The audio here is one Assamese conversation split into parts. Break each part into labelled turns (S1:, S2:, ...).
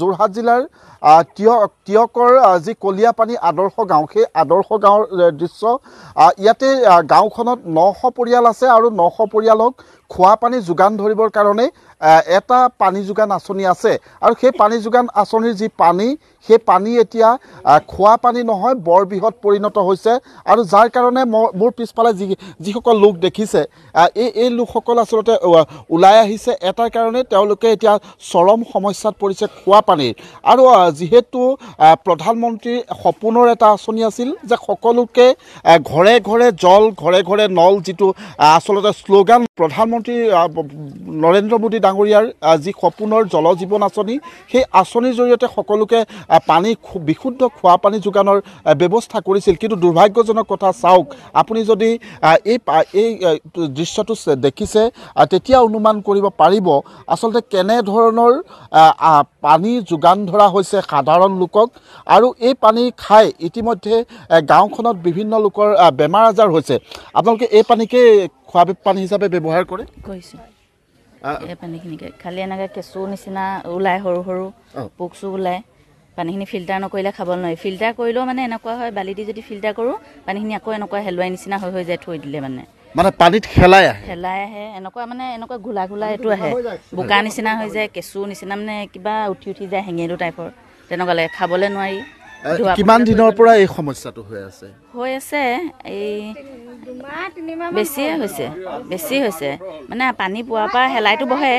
S1: যোৰহাট জিলাৰ তিয় তিয়কৰ যি কলীয়া পানী আদৰ্শ গাঁও সেই আদৰ্শ গাঁৱৰ দৃশ্য ইয়াতে গাঁওখনত নশ পৰিয়াল আছে আৰু নশ পৰিয়ালক খোৱা পানী যোগান ধৰিবৰ কাৰণে এটা পানী যোগান আঁচনি আছে আৰু সেই পানী যোগান আঁচনিৰ যি পানী সেই পানী এতিয়া খোৱা পানী নহয় বৰ বৃহৎ পৰিণত হৈছে আৰু যাৰ কাৰণে মই মোৰ পিছফালে যি যিসকল লোক দেখিছে এই এই লোকসকল আচলতে ওলাই আহিছে এটাৰ কাৰণে তেওঁলোকে এতিয়া চৰম সমস্যাত পৰিছে খোৱা পানীৰ আৰু যিহেতু প্ৰধানমন্ত্ৰীৰ সপোনৰ এটা আঁচনি আছিল যে সকলোকে ঘৰে ঘৰে জল ঘৰে ঘৰে নল যিটো আচলতে শ্লোগান প্ৰধান প্ৰধানমন্ত্ৰী নৰেন্দ্ৰ মোদী ডাঙৰীয়াৰ যি সপোনৰ জল জীৱন আঁচনি সেই আঁচনিৰ জৰিয়তে সকলোকে পানী বিশুদ্ধ খোৱা পানী যোগানৰ ব্যৱস্থা কৰিছিল কিন্তু দুৰ্ভাগ্যজনক কথা চাওক আপুনি যদি এই এই দৃশ্যটো দেখিছে তেতিয়া অনুমান কৰিব পাৰিব আচলতে কেনেধৰণৰ পানী যোগান ধৰা হৈছে সাধাৰণ লোকক আৰু এই পানী খাই ইতিমধ্যে গাঁওখনত বিভিন্ন লোকৰ বেমাৰ আজাৰ হৈছে আপোনালোকে এই পানীকেই খোৱা পানী হিচাপে ব্যৱহাৰ কৰে
S2: পানীখিনিকে খালি এনেকে কেঁচু নিচিনা ওলায় সৰু সৰু পোক চোক ওলায় পানীখিনি ফিল্টাৰ নকৰিলে খাবলৈ নোৱাৰি ফিল্টাৰ কৰিলেও মানে এনেকুৱা হয় বালি দি যদি ফিল্টাৰ কৰোঁ পানীখিনি আকৌ এনেকুৱা হেলুৱাই নিচিনা হৈ হৈ যায় থৈ দিলে মানে
S1: মানে পানীত খেলাই আহে
S2: খেলাই আহে এনেকুৱা মানে এনেকুৱা ঘোলা ঘোলা এইটো আহে বোকা নিচিনা হৈ যায় কেঁচু নিচিনা মানে কিবা উঠি উঠি যায় হেঙেলো টাইপৰ তেনেকুৱা লাগে খাবলৈ নোৱাৰি
S1: কিমান দিনৰ পৰা এই সমস্যাটো হৈ আছে
S2: হৈ আছে এই বেছিয়ে হৈছে বেছি হৈছে মানে পানী পোৱাৰ পৰা শেলাইটো বহে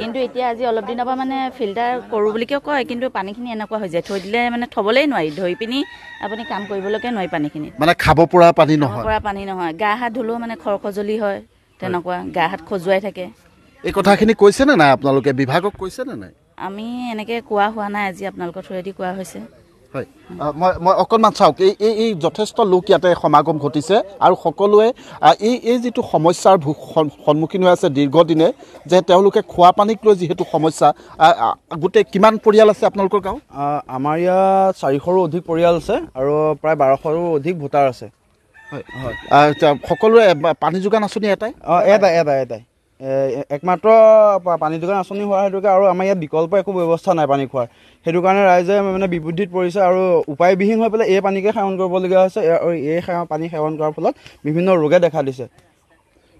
S2: কিন্তু এতিয়া আজি অলপ দিনৰ পৰা মানে ফিল্টাৰ কৰোঁ বুলিকে কয় কিন্তু পানীখিনি এনেকুৱা হৈ যায় থৈ দিলে মানে থবলেই নোৱাৰি ধৰি পিনি আপুনি কাম কৰিবলৈকে নোৱাৰি পানীখিনি
S1: মানে খাব পৰা পানী নহয় পৰা
S2: পানী নহয় গা হাত ধুলেও মানে খৰ খজুলি হয় তেনেকুৱা গা হাত খজুৱাই থাকে
S1: এই কথাখিনি কৈছে নে নাই আপোনালোকে বিভাগক কৈছে নে নাই
S2: আমি এনেকে কোৱা হোৱা নাই আজি আপোনালোকৰ থ্ৰুৱেদি কোৱা হৈছে
S1: হয় মই মই অকণমান চাওক এই এই এই যথেষ্ট লোক ইয়াতে সমাগম ঘটিছে আৰু সকলোৱে এই এই যিটো সমস্যাৰ ভোগ সন্মুখীন হৈ আছে দীৰ্ঘদিনে যে তেওঁলোকে খোৱা পানীক লৈ যিহেতু সমস্যা গোটেই কিমান পৰিয়াল আছে আপোনালোকৰ গাঁও আমাৰ ইয়াত চাৰিশৰো অধিক পৰিয়াল আছে আৰু প্ৰায় বাৰশৰো অধিক ভোটাৰ আছে হয় হয় সকলোৰে পানী যোগান আঁচনি এটাই অঁ এটাই এটাই এটাই একমাত্ৰ পানী যোগান আঁচনি হোৱা সেইটোকে আৰু আমাৰ ইয়াত বিকল্প একো ব্যৱস্থা নাই পানী খোৱাৰ সেইটো কাৰণে ৰাইজে মানে বিবৃদ্ধিত পৰিছে আৰু উপায়বিহীন হৈ পেলাই এই পানীকে সেৱন কৰিবলগীয়া হৈছে আৰু এই পানী সেৱন কৰাৰ ফলত বিভিন্ন ৰোগে দেখা দিছে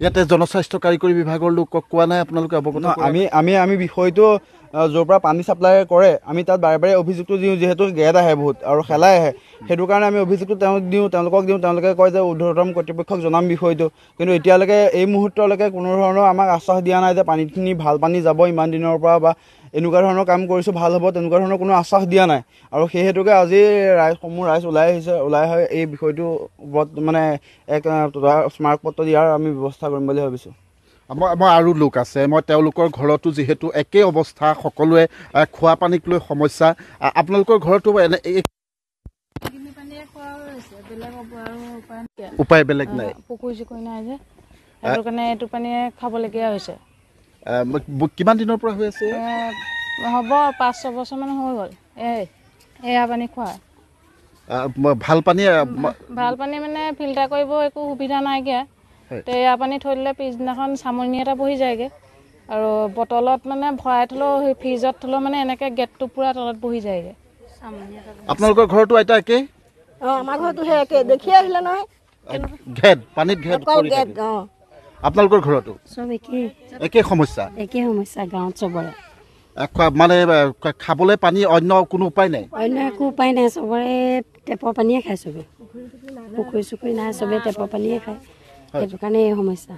S1: ইয়াতে জনস্বাস্থ্য কাৰিকৰী বিভাগৰ লোকক কোৱা নাই আপোনালোকে অৱগত আমি আমি আমি বিষয়টো য'ৰ পৰা পানী ছাপ্লাই কৰে আমি তাত বাৰে বাৰে অভিযোগটো দিওঁ যিহেতু গেট আহে বহুত আৰু খেলাই আহে সেইটো কাৰণে আমি অভিযোগটো তেওঁ দিওঁ তেওঁলোকক দিওঁ তেওঁলোকে কয় যে উদ্ধতম কৰ্তৃপক্ষক জনাম বিষয়টো কিন্তু এতিয়ালৈকে এই মুহূৰ্তলৈকে কোনো ধৰণৰ আমাক আশ্বাস দিয়া নাই যে পানীখিনি ভাল পানী যাব ইমান দিনৰ পৰা বা এনেকুৱা ধৰণৰ কাম কৰিছোঁ ভাল হ'ব তেনেকুৱা ধৰণৰ কোনো আশ্বাস দিয়া নাই আৰু সেই হেতুকে আজি ৰাইজসমূহ ৰাইজ ওলাই আহিছে ওলাই হৈ এই বিষয়টোৰ ওপৰত মানে এক স্মাৰক পত্ৰ দিয়াৰ আমি ব্যৱস্থা কৰিম বুলি ভাবিছোঁ আমাৰ আৰু লোক আছে মই তেওঁলোকৰ ঘৰতো যিহেতু একেই অৱস্থা সকলোৱে খোৱা পানীক লৈ সমস্যা আপোনালোকৰ ঘৰতো এনে
S2: উপায় বেলেগ নাই পুখুৰী চুকুৰী নাই যে
S1: সেইটো কাৰণে
S2: এইটো পানীয়ে খাবলগীয়া হৈছে
S1: কিমান দিনৰ পৰা হৈ আছে
S2: হ'ব পাঁচ ছবছৰমান হৈ গ'ল এই এয়া পানী
S1: খোৱা ভাল পানী
S2: ভাল পানী মানে ফিল্টাৰ কৰিব একো সুবিধা নাইকিয়া তেয়া পানী থৈ দিলে পিছদিনাখন চামনি এটা বহি যায়গৈ আৰু বটলত মানে ভৰাই থ'লেও ফ্ৰিজত থ'লেও মানে এনেকৈ গেটটো পূৰা তলত বহি যায়গৈ
S1: আপোনালোকৰ ঘৰটো আইতা একেই
S2: অঁ আমাৰ ঘৰটো সেই একেই দেখি আহিলে নহয়
S1: ঘেট পানীত ঘেট ঘেট আপোনালোকৰ ঘৰতো চব একেই একেই সমস্যা
S2: একেই সমস্যা গাঁৱত চবৰে
S1: মানে খাবলৈ পানী অন্য কোনো উপায় নাই
S2: অন্য একো উপায় নাই চবৰে টেপৰ পানীয়ে খায় পুখুৰী চুখুৰী নাই চবেই টেপৰ পানীয়ে খায় সমস্যা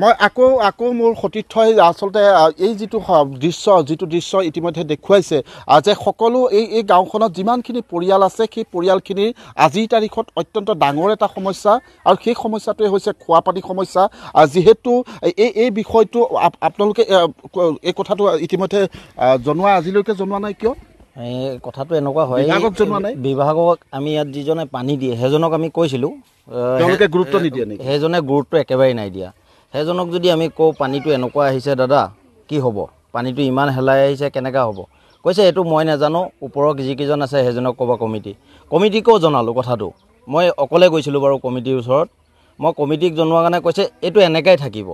S1: মই আকৌ আকৌ মোৰ সতীৰ্থই আচলতে এই যিটো দৃশ্য যিটো দৃশ্য ইতিমধ্যে দেখুৱাইছে যে সকলো এই এই গাঁওখনত যিমানখিনি পৰিয়াল আছে সেই পৰিয়ালখিনিৰ আজিৰ তাৰিখত অত্যন্ত ডাঙৰ এটা সমস্যা আৰু সেই সমস্যাটোৱে হৈছে খোৱা পানী সমস্যা যিহেতু এই এই বিষয়টো আপোনালোকে এই কথাটো ইতিমধ্যে জনোৱা আজিলৈকে জনোৱা নাই কিয় কথাটো এনেকুৱা হয় বিভাগক আমি ইয়াত যিজনে পানী দিয়ে সেইজনক আমি কৈছিলোঁ গুৰুত্ব নিদিয়ে সেইজনে গুৰুত্ব একেবাৰে নাই দিয়া সেইজনক যদি আমি কওঁ পানীটো এনেকুৱা আহিছে দাদা কি হ'ব পানীটো ইমান হেলাই আহিছে কেনেকুৱা হ'ব কৈছে এইটো মই নাজানো ওপৰৰ যিকেইজন আছে সেইজনক ক'ব কমিটি কমিটিকো জনালোঁ কথাটো মই অকলে গৈছিলোঁ বাৰু কমিটিৰ ওচৰত মই কমিটিক জনোৱাৰ কাৰণে কৈছে এইটো এনেকৈয়ে থাকিব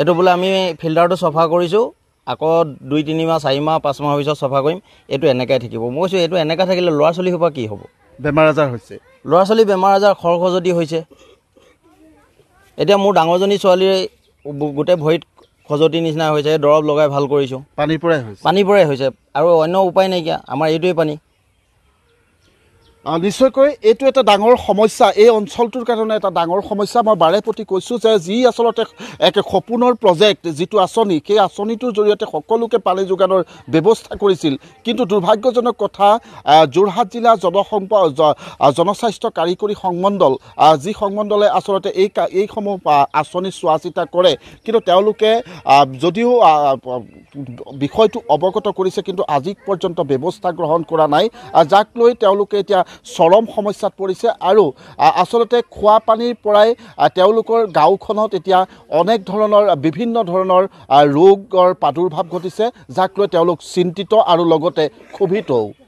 S1: এইটো বোলে আমি ফিল্টাৰটো চফা কৰিছোঁ আকৌ দুই তিনিমাহ চাৰিমাহ পাঁচ মাহৰ পিছত চফা কৰিম এইটো এনেকৈ থাকিব মই কৈছোঁ এইটো এনেকৈ থাকিলে ল'ৰা ছোৱালীসোপা কি হ'ব বেমাৰ আজাৰ হৈছে ল'ৰা ছোৱালী বেমাৰ আজাৰ খৰ খৰখজতি হৈছে এতিয়া মোৰ ডাঙৰজনী ছোৱালীৰ গোটেই ভৰিত খজতি নিচিনা হৈছে দৰৱ লগাই ভাল কৰিছোঁ পানীৰ পৰাই হৈছে পানীৰ পৰাই হৈছে আৰু অন্য উপায় নাইকিয়া আমাৰ এইটোৱেই পানী নিশ্চয়কৈ এইটো এটা ডাঙৰ সমস্যা এই অঞ্চলটোৰ কাৰণে এটা ডাঙৰ সমস্যা মই বাৰে প্ৰতি কৈছোঁ যে যি আচলতে এক সপোনৰ প্ৰজেক্ট যিটো আঁচনি সেই আঁচনিটোৰ জৰিয়তে সকলোকে পানী যোগানৰ ব্যৱস্থা কৰিছিল কিন্তু দুৰ্ভাগ্যজনক কথা যোৰহাট জিলা জনসম্প জনস্বাস্থ্য কাৰিকৰী সংমণ্ডল যি সংমণ্ডলে আচলতে এই এইসমূহ আঁচনি চোৱা চিতা কৰে কিন্তু তেওঁলোকে যদিও বিষয়টো অৱগত কৰিছে কিন্তু আজি পৰ্যন্ত ব্যৱস্থা গ্ৰহণ কৰা নাই যাক লৈ তেওঁলোকে এতিয়া চৰম সমস্যাত পৰিছে আৰু আচলতে খোৱা পানীৰ পৰাই তেওঁলোকৰ গাঁওখনত এতিয়া অনেক ধৰণৰ বিভিন্ন ধৰণৰ ৰোগৰ প্ৰাদুৰ্ভাৱ ঘটিছে যাক লৈ তেওঁলোক চিন্তিত আৰু লগতে ক্ষোভিতও